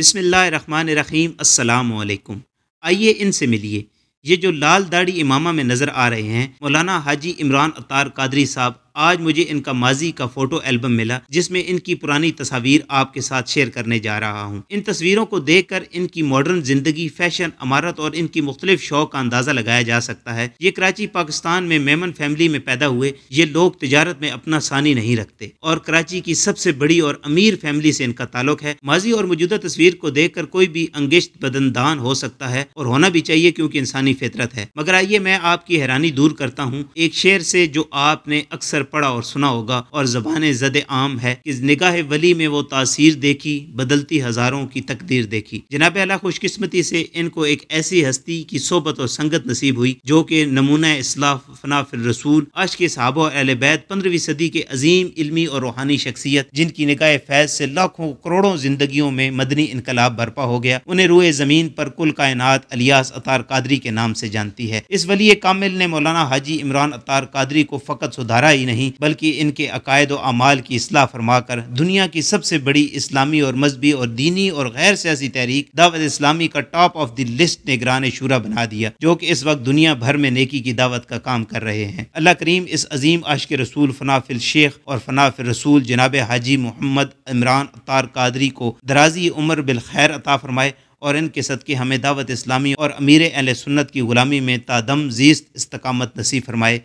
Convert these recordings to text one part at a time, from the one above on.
बसमीम अल्लाम आइए इनसे मिलिए ये जो लाल दाढ़ी इमामा में नज़र आ रहे हैं मौलाना हाजी इमरान अतार कादरी साहब आज मुझे इनका माजी का फोटो एल्बम मिला जिसमें इनकी पुरानी तस्वीर आपके साथ शेयर करने जा रहा हूँ इन तस्वीरों को देख कर इनकी मॉडर्न जिंदगी फैशन अमारत और इनकी मुख्तलिफ शौक का अंदाज़ा लगाया जा सकता है ये कराची पाकिस्तान में मेमन फैमिली में पैदा हुए ये लोग तजारत में अपना सानी नहीं रखते और कराची की सबसे बड़ी और अमीर फैमिली से इनका ताल्लुक है माजी और मौजूदा तस्वीर को देख कर कोई भी अंगिश्त बदनदान हो सकता है और होना भी चाहिए क्योंकि इंसानी फितरत है मगर आइए मैं आपकी हैरानी दूर करता हूँ एक शेर से जो आपने अक्सर अक्सर पढ़ा और सुना होगा और जबान जद आम है कि निगाह वली में वो तासीर देखी बदलती हज़ारों की तकदीर देखी जनाब अला खुशकस्मती से इनको एक ऐसी हस्ती की सोबत और संगत नसीब हुई जो कि नमूना इसलाफ फनाफिल रसूल आज के साहब अहल बैत पंद्रहवीं सदी के अजीम इलमी और रूहानी शख्सियत जिनकी निगाह फैज से लाखों करोड़ों जिंदगियों में मदनी इनकलाब बर्पा हो गया उन्हें रूए ज़मीन पर कुल कायनात अलियास अतार कादरी के नाम से जानती है इस वली कामिल ने मौलाना हाजी इमरान अतार कादरी को फ़कत सुधारा ही नहीं बल्कि इनके अकायद अमाल की असलाह फरमाकर दुनिया की सबसे बड़ी इस्लामी और मजहबी और दीनी और गैर सियासी तहरीक दावत इस्लामी का टॉप ऑफ द लिस्ट निगरान शुरा बना दिया जो कि इस वक्त दुनिया भर में नेकी की दावत का काम कर रहे हैं अल्लाह करीम इस अजीम आश रसूल फनाफिल शेख और फनाफिल रसूल जनाब हाजी मोहम्मद इमरान अतार कादरी को दराजी उमर खैर अता फरमाए और इनके सदक़े हमें दावत इस्लामी और अमीर अल सुन्नत की ग़ुलामी में तादम जीस्त इस्तकामत नसीब फरमाए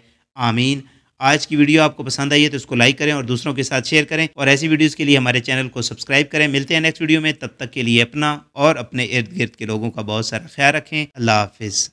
आमीन आज की वीडियो आपको पसंद आई है तो उसको लाइक करें और दूसरों के साथ शेयर करें और ऐसी वीडियोज़ के लिए हमारे चैनल को सब्सक्राइब करें मिलते हैं नेक्स्ट वीडियो में तब तक के लिए अपना और अपने इर्द गिर्द के लोगों का बहुत सारा ख्याल रखें अल्लाह हाफिज़